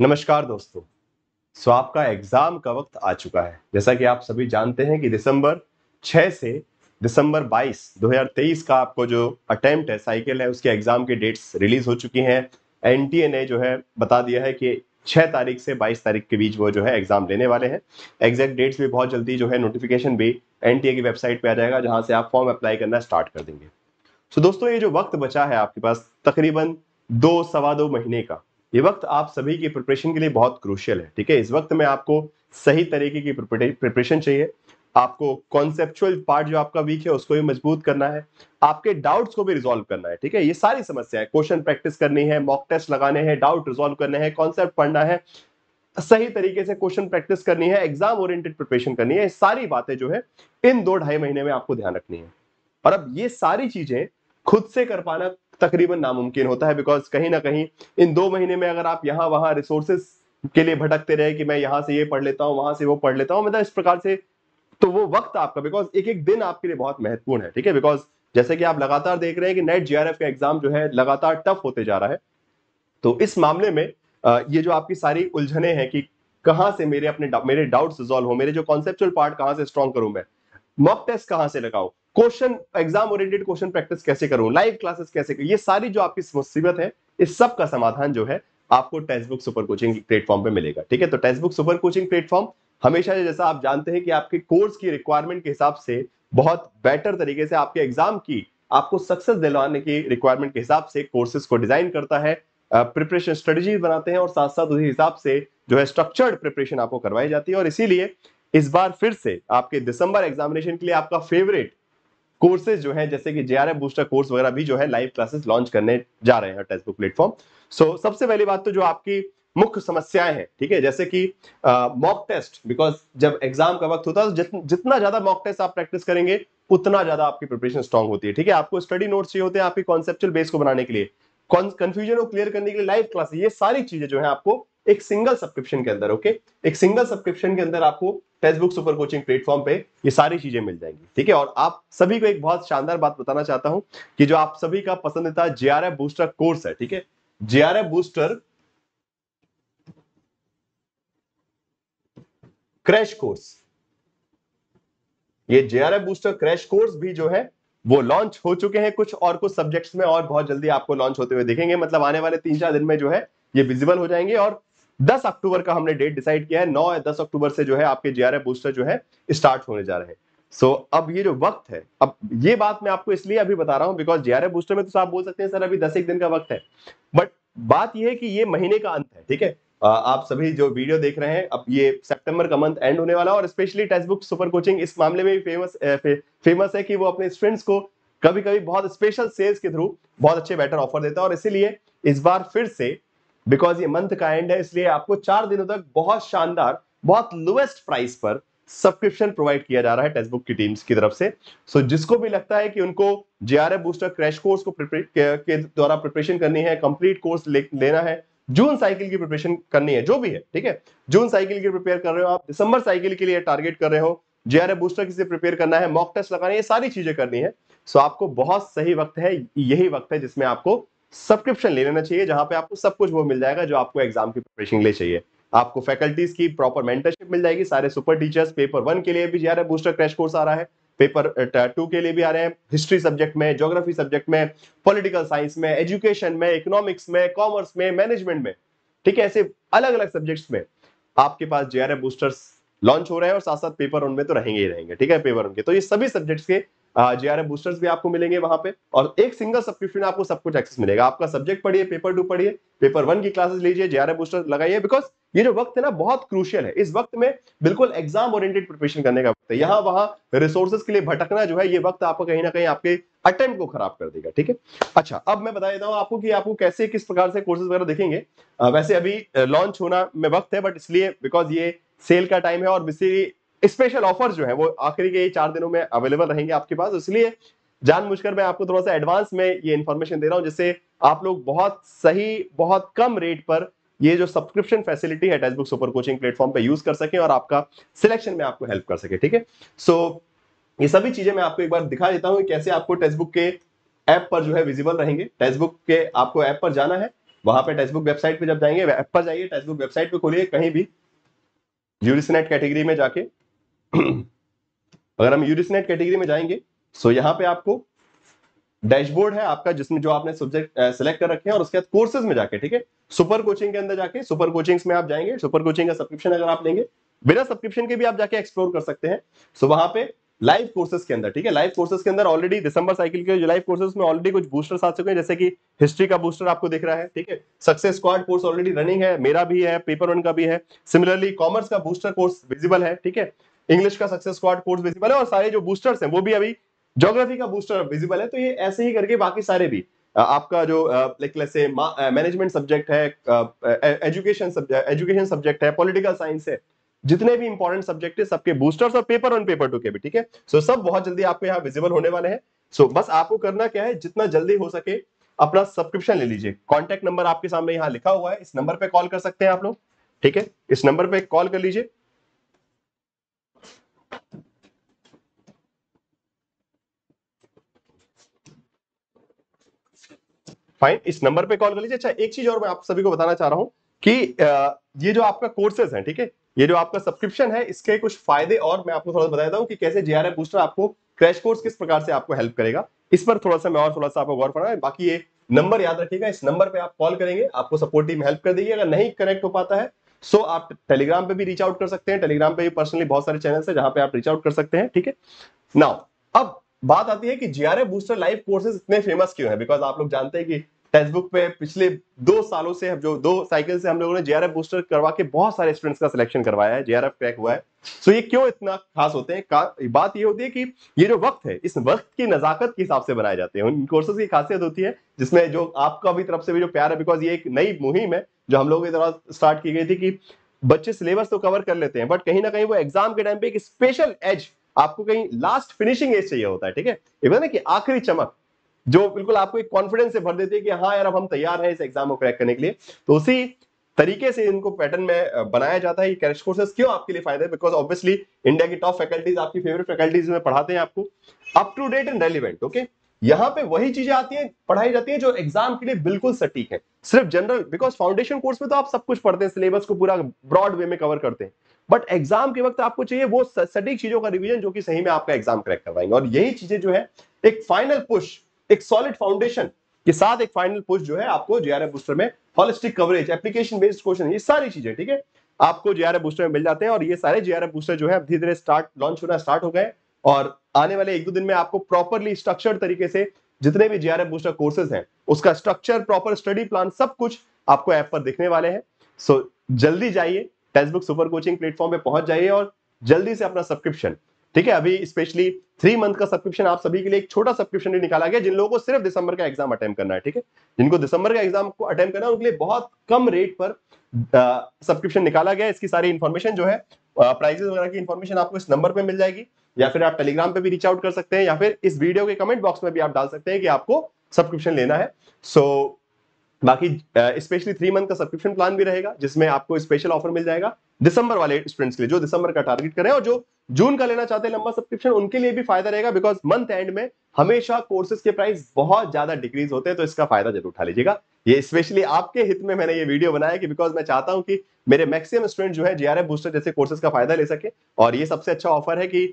नमस्कार दोस्तों सो आपका एग्जाम का वक्त आ चुका है जैसा कि आप सभी जानते हैं कि दिसंबर 6 से दिसंबर 22 2023 का आपको जो अटेम्प्ट है साइकिल है उसके एग्जाम की डेट्स रिलीज हो चुकी हैं एनटीए ने जो है बता दिया है कि 6 तारीख से 22 तारीख के बीच वो जो है एग्जाम लेने वाले हैं एग्जैक्ट डेट्स भी बहुत जल्दी जो है नोटिफिकेशन भी एनटीए की वेबसाइट पर आ जाएगा जहाँ से आप फॉर्म अप्लाई करना स्टार्ट कर देंगे सो दोस्तों ये जो वक्त बचा है आपके पास तकरीबन दो सवा दो महीने का ये वक्त आप सभी की प्रिपरेशन के लिए बहुत क्रूशियल है ठीक है इस वक्त में आपको सही तरीके की प्रिपरेशन चाहिए आपको कॉन्सेप्चुअल पार्ट जो आपका वीक है उसको भी मजबूत करना है आपके डाउट्स को भी रिजोल्व करना है ठीक है ये सारी समस्या है क्वेश्चन प्रैक्टिस करनी है मॉक टेस्ट लगाने हैं डाउट रिजोल्व करने हैं कॉन्सेप्ट पढ़ना है सही तरीके से क्वेश्चन प्रैक्टिस करनी है एग्जाम ओरिएंटेड प्रिपरेशन करनी है सारी बातें जो है इन दो ढाई महीने में आपको ध्यान रखनी है और अब ये सारी चीजें खुद से कर पाना तकरीबन नामुमकिन होता है बिकॉज कहीं ना कहीं इन दो महीने में अगर आप यहाँ वहाँ रिसोर्सेस के लिए भटकते रहे कि मैं यहाँ से ये पढ़ लेता हूँ वहां से वो पढ़ लेता हूँ मतलब इस प्रकार से तो वो वक्त आपका बिकॉज एक एक दिन आपके लिए बहुत महत्वपूर्ण है ठीक है बिकॉज जैसे कि आप लगातार देख रहे हैं कि नेट जीआरएफ का एग्जाम जो है लगातार टफ होते जा रहा है तो इस मामले में ये जो आपकी सारी उलझने हैं कि कहाँ से मेरे अपने मेरे डाउट्स रिजोल्व हो मेरे जो कॉन्सेप्चुअल पार्ट कहाँ से स्ट्रॉन्ग करूं मैं मॉक टेस्ट कहाँ से लगाऊं question exam oriented question practice कैसे करूं लाइव क्लासेस कैसे करूं ये सारी जो आपकी मुसीबत है इस सब का समाधान जो है आपको textbook super coaching platform पे मिलेगा ठीक है तो textbook super coaching platform हमेशा जैसा आप जानते हैं कि आपके कोर्स की रिक्वायरमेंट के हिसाब से बहुत बेटर तरीके से आपके एग्जाम की आपको सक्सेस दिलवाने की रिक्वायरमेंट के हिसाब से कोर्सेज को डिजाइन करता है प्रिपरेशन स्ट्रेटजी बनाते हैं और साथ साथ उसी हिसाब से जो है स्ट्रक्चर्ड प्रिपरेशन आपको करवाई जाती है और इसीलिए इस बार फिर से आपके दिसंबर एग्जामिनेशन के लिए आपका फेवरेट कोर्सेज जो है जैसे कि जे बूस्टर कोर्स वगैरह भी जो है लाइव क्लासेस लॉन्च करने जा रहे हैं टेक्स बुक प्लेटफॉर्म सो सबसे पहली बात तो जो आपकी मुख्य समस्याएं हैं ठीक है जैसे कि मॉक टेस्ट बिकॉज जब एग्जाम का वक्त होता है तो जितना ज्यादा मॉक टेस्ट आप प्रैक्टिस करेंगे उतना ज्यादा आपकी प्रिपरेशन स्ट्रॉन्ग होती है ठीक है आपको स्टडी नोट्स चाहिए होते हैं आपकी कॉन्सेप्चुअल बेस को बनाने के लिए कंफ्यूजन को क्लियर करने के लिए लाइव क्लास ये सारी चीजें जो है आपको एक सिंगल सब्सक्रिप्शन के अंदर ओके एक सिंगल सब्सक्रिप्शन के अंदर आपको फेसबुक सुपर कोचिंग प्लेटफॉर्म पे ये सारी चीजें मिल जाएंगी ठीक है और आप सभी को एक बहुत शानदार बात बताना चाहता हूं कि जो आप सभी का पसंदीदा जेआरएफ बूस्टर कोर्स है ठीक है जेआरएफ बूस्टर क्रैश कोर्स ये जेआरएफ बूस्टर क्रैश कोर्स भी जो है वो लॉन्च हो चुके हैं कुछ और कुछ सब्जेक्ट्स में और बहुत जल्दी आपको लॉन्च होते हुए देखेंगे मतलब आने वाले तीन चार दिन में जो है ये विजिबल हो जाएंगे और 10 अक्टूबर का हमने डेट डिसाइड किया है 9 या 10 अक्टूबर से जो है आपके जीआरएफ बूस्टर जो है स्टार्ट होने जा रहे हैं सो so, अब ये जो वक्त है अब ये बात मैं आपको इसलिए अभी बता रहा हूं बिकॉज जीआरएफ बूस्टर में तो आप बोल सकते हैं सर अभी दस एक दिन का वक्त है बट बात यह है कि ये महीने का अंत है ठीक है आप सभी जो वीडियो देख रहे हैं अब ये सितंबर का मंथ एंड होने वाला है और specially textbook super coaching इस मामले में भी फेमस फे, फेमस है कि वो अपने स्टूडेंट्स को कभी कभी बहुत स्पेशल सेल्स के थ्रू बहुत अच्छे बेटर ऑफर देता है और इसीलिए इस बार फिर से बिकॉज ये मंथ का एंड है इसलिए आपको चार दिनों तक बहुत शानदार बहुत लोएस्ट प्राइस पर सब्सक्रिप्शन प्रोवाइड किया जा रहा है बुक की टीम्स की तरफ से सो so, जिसको भी लगता है कि उनको जेआरएफ बूस्टर क्रैश कोर्स को के द्वारा प्रिपरेशन करनी है कंप्लीट कोर्स ले, लेना है जून साइकिल की प्रिपरेशन करनी है जो भी है ठीक है जून साइकिल की प्रिपेयर कर रहे हो आप दिसंबर साइकिल के लिए टारगेट कर रहे हो जे बूस्टर किसी प्रिपेयर करना है मॉक टेस्ट लगाना है ये सारी चीजें करनी है सो आपको बहुत सही वक्त है यही वक्त है जिसमें आपको सब्सक्रिप्शन ले लेना चाहिए जहां पे आपको सब कुछ वो मिल जाएगा जो आपको एग्जाम की प्रिपरेशन के लिए चाहिए आपको फैकल्टीज की प्रॉपर मेंटरशिप मिल जाएगी सारे सुपर टीचर्स पेपर वन के लिए भी जेआरए बूस्टर क्रैश कोर्स आ रहा है पेपर टू के लिए भी आ रहे हैं हिस्ट्री सब्जेक्ट में ज्योग्राफी सब्जेक्ट में पॉलिटिकल साइंस में एजुकेशन में इकोनॉमिक्स में कॉमर्स में मैनेजमेंट में ठीक है ऐसे अलग अलग सब्जेक्ट्स में आपके पास जे आर बूस्टर्स लॉन्च हो रहे हैं और साथ साथ पेपर उनमें तो रहेंगे ही रहेंगे ठीक है पेपर उनके तो ये सभी सब्जेक्ट्स के जे आर एम बूस्टर्स भी आपको मिलेंगे वहां पे और एक सिंगल सब्सक्रिप्शन आपको सब कुछ एक्सेस मिलेगा आपका सब्जेक्ट पढ़िए पेपर टू पढ़िए पेपर वन की क्लासेस लीजिए जे आर एम बूस्टर लगाइए बिकॉज ये जो वक्त है ना बहुत क्रूशियल है इस वक्त में बिल्कुल एग्जाम ओरिएंटेड प्रिपरेशन करने का वक्त है यहाँ वहां रिसोर्सेज के लिए भटकना जो है ये वक्त आपको कहीं ना कहीं आपके अटेम्प्ट को खराब कर देगा ठीक है अच्छा अब मैं बता देता हूँ आपको कि आपको कैसे किस प्रकार से कोर्सेज वगैरह देखेंगे uh, वैसे अभी लॉन्च uh, होना में वक्त है बट इसलिए बिकॉज ये सेल का टाइम है और इसीलिए स्पेशल ऑफर जो है वो आखिरी के चार दिनों में अवेलेबल रहेंगे आपके पास इसलिए जानबूझकर मैं आपको थोड़ा सा एडवांस में ये इन्फॉर्मेशन दे रहा हूँ जिससे आप लोग बहुत सही बहुत कम रेट पर ये जो सब्सक्रिप्शन फैसिलिटी है टेक्सबुक सुपर कोचिंग प्लेटफॉर्म पे यूज कर सके और आपका सिलेक्शन में आपको हेल्प कर सके ठीक है सो ये सभी चीजें मैं आपको एक बार दिखा देता हूँ कैसे आपको टेक्सबुक के ऐप पर जो है विजिबल रहेंगे टेक्सबुक के आपको ऐप पर जाना है वहां पर टेक्सबुक वेबसाइट पर जब जाएंगे ऐप पर जाइए टेक्सबुक वेबसाइट पर खोलिए कहीं भी यूरिसनेट कैटेगरी में जाके अगर हम यूरिसनेट कैटेगरी में जाएंगे सो यहाँ पे आपको डैशबोर्ड है आपका जिसमें जो आपने सब्जेक्ट सेलेक्ट कर रखे हैं और उसके बाद कोर्सेज में जाके ठीक है सुपर कोचिंग के अंदर जाके सुपर कोचिंग्स में आप जाएंगे सुपर कोचिंग का सब्सक्रिप्शन अगर आप लेंगे बिना सब्सक्रिप्शन के भी आप जाके एक्सप्लोर कर सकते हैं सो वहां पे लाइव कोर्सेज के अंदर ठीक है लाइव कोर्सेज के अंदर ऑलरेडी दिसंबर साइकिल के लाइव कोर्सेज में ऑलरेडी कुछ बूस्टर्स आ चुके हैं जैसे कि हिस्ट्री का बूस्टर आपको दिख रहा है ठीक है success squad course already running है मेरा भी है पेपर वन का भी है सिमिलरली कॉमर्स का बूस्टर कोर्स विजिबल है ठीक है इंग्लिश का सक्सेस स्क्वाड कोर्स विजिबल है और सारे जो बूस्टर्स हैं वो भी अभी जोग्राफी का बूस्टर विजिबल है तो ये ऐसे ही करके बाकी सारे भी आपका जो लाइक जैसे मैनेजमेंट सब्जेक्ट है एजुकेशन सब्जेक्ट एजुकेशन सब्जेक्ट है पॉलिटिकल साइंस है जितने भी इंपॉर्टेंट सब्जेक्ट है सबके बूस्टर्स और पेपर वन पेपर टू के भी ठीक है सो सब बहुत जल्दी आपको यहाँ विजिबल होने वाले हैं सो so, बस आपको करना क्या है जितना जल्दी हो सके अपना सब्सक्रिप्शन ले लीजिए कॉन्टेक्ट नंबर आपके सामने यहाँ लिखा हुआ है इस नंबर पे कॉल कर सकते हैं आप लोग ठीक है इस नंबर पे कॉल कर लीजिए फाइन इस नंबर पे कॉल कर लीजिए अच्छा एक चीज और मैं आप सभी को बताना चाह रहा हूं कि ये जो आपका कोर्सेज है ठीक है ये जो आपका सब्सक्रिप्शन है इसके कुछ फायदे और मैं आपको थोड़ा सा बताया कि कैसे जेआरएफ बूस्टर आपको क्रैश कोर्स किस प्रकार से आपको हेल्प करेगा इस पर थोड़ा सा मैं और थोड़ा सा आपको गौर पड़ा है बाकी ये नंबर याद रखिएगा इस नंबर पे आप कॉल करेंगे आपको सपोर्ट टीम हेल्प कर देगी अगर नहीं कनेक्ट हो पाता है सो आप टेलीग्राम पे भी रीच आउट कर सकते हैं टेलीग्राम पे भी पर्सनली बहुत सारे चैनल है जहां पे आप रीच आउट कर सकते हैं ठीक है नाउ अब बात आती है कि जीआरए बूस्टर लाइव कोर्सेज इतने फेमस क्यों है बिकॉज आप लोग जानते हैं कि टेक्स बुक पे पिछले दो सालों से जो दो साइकिल से हम लोगों ने जीआरएफ बूस्टर करवा के बहुत सारे स्टूडेंट्स का सिलेक्शन करवाया है जीआरएफ क्रैक हुआ है सो so ये क्यों इतना खास होते हैं बात ये होती है कि ये जो वक्त है इस वक्त की नजाकत के हिसाब से बनाए जाते हैं उन कोर्सेज की खासियत होती है जिसमें जो आपका भी तरफ से भी जो प्यार है बिकॉज ये एक नई मुहिम है जो हम लोगों की तरफ स्टार्ट की गई थी कि बच्चे सिलेबस तो कवर कर लेते हैं बट कहीं ना कहीं वो एग्जाम के टाइम पे एक स्पेशल एज आपको कहीं लास्ट फिनिशिंग एज चाहिए होता है ठीक है इवन है कि आखिरी चमक जो बिल्कुल आपको एक कॉन्फिडेंस से भर देती है कि हाँ यार अब हम तैयार हैं इस एग्जाम को क्रैक करने के लिए तो उसी तरीके से इनको पैटर्न में बनाया जाता है ये क्रैश कोर्सेज क्यों आपके लिए फायदा है बिकॉज ऑब्वियसली इंडिया की टॉप फैकल्टीज आपकी फेवरेट फैकल्टीज में पढ़ाते हैं आपको up to date and relevant okay यहां पे वही चीजें आती हैं पढ़ाई जाती है जो एग्जाम के लिए बिल्कुल सटीक है सिर्फ जनरल बिकॉज फाउंडेशन कोर्स में तो आप सब कुछ पढ़ते हैं सिलेबस को पूरा ब्रॉड वे में कवर करते हैं बट एग्जाम के वक्त आपको चाहिए वो सटीक चीजों का रिवीजन जो कि सही में आपका एग्जाम क्रैक करवाएंगे और यही चीजें जो है एक फाइनल पुश एक सॉलिड फाउंडेशन के साथ एक फाइनल पुश जो है आपको जेआरएफ बूस्टर में holistic coverage application based question ये सारी चीजें ठीक है आपको जेआरएफ बूस्टर में मिल जाते हैं और ये सारे जेआरएफ बूस्टर जो है धीरे धीरे स्टार्ट लॉन्च होना स्टार्ट हो गए और आने वाले एक दो दिन में आपको प्रॉपरली स्ट्रक्चर्ड तरीके से जितने भी जीआरएफ बूस्टर कोर्सेज हैं उसका स्ट्रक्चर प्रॉपर स्टडी प्लान सब कुछ आपको ऐप पर देखने वाले हैं सो so, जल्दी जाइए टेक्सबुक सुपर कोचिंग प्लेटफॉर्म पे पहुंच जाइए और जल्दी से अपना सब्सक्रिप्शन ठीक है अभी स्पेशली थ्री मंथ का सब्सक्रिप्शन आप सभी के लिए एक छोटा सब्सक्रिप्शन भी निकाला गया जिन लोगों को सिर्फ दिसंबर का एग्जाम अटेम्प करना है ठीक है जिनको दिसंबर का एग्जाम को अटेम्प करना है उनके लिए बहुत कम रेट पर सब्सक्रिप्शन निकाला गया इसकी सारी इन्फॉर्मेशन जो है प्राइजेस वगैरह की इन्फॉर्मेशन आपको इस नंबर पर मिल जाएगी या फिर आप टेलीग्राम पे भी रीच आउट कर सकते हैं या फिर इस वीडियो के कमेंट बॉक्स में भी आप डाल सकते हैं कि आपको सब्सक्रिप्शन लेना है सो so, बाकी स्पेशली थ्री मंथ का सब्सक्रिप्शन प्लान भी रहेगा जिसमें आपको स्पेशल ऑफर मिल जाएगा दिसंबर वाले स्टूडेंट्स के लिए जो दिसंबर का टारगेट करें और जो जून का लेना चाहते हैं लंबा सब्सक्रिप्शन उनके लिए भी फायदा रहेगा बिकॉज मंथ एंड में हमेशा कोर्सेज के प्राइस बहुत ज्यादा डिक्रीज होते हैं तो इसका फायदा जरूर उठा लीजिएगा ये स्पेशली आपके हित में मैंने ये वीडियो बनाया कि बिकॉज मैं चाहता हूं कि मेरे मैक्सिमम स्टूडेंट जो है जीआरएफ बूस्टर जैसे कोर्सेज का फायदा ले सके और ये सबसे अच्छा ऑफर है कि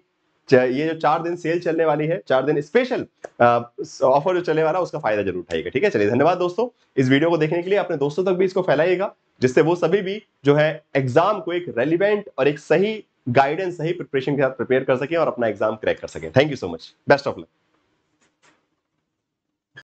ये जो चार दिन सेल चलने वाली है चार दिन स्पेशल ऑफर जो चलने वाला है उसका फायदा जरूर उठाइएगा ठीक है चलिए धन्यवाद दोस्तों इस वीडियो को देखने के लिए अपने दोस्तों तक भी इसको फैलाइएगा जिससे वो सभी भी जो है एग्जाम को एक रेलिवेंट और एक सही गाइडेंस सही प्रिपरेशन के साथ प्रिपेयर कर सके और अपना एग्जाम क्रैक कर सके thank you so much best of luck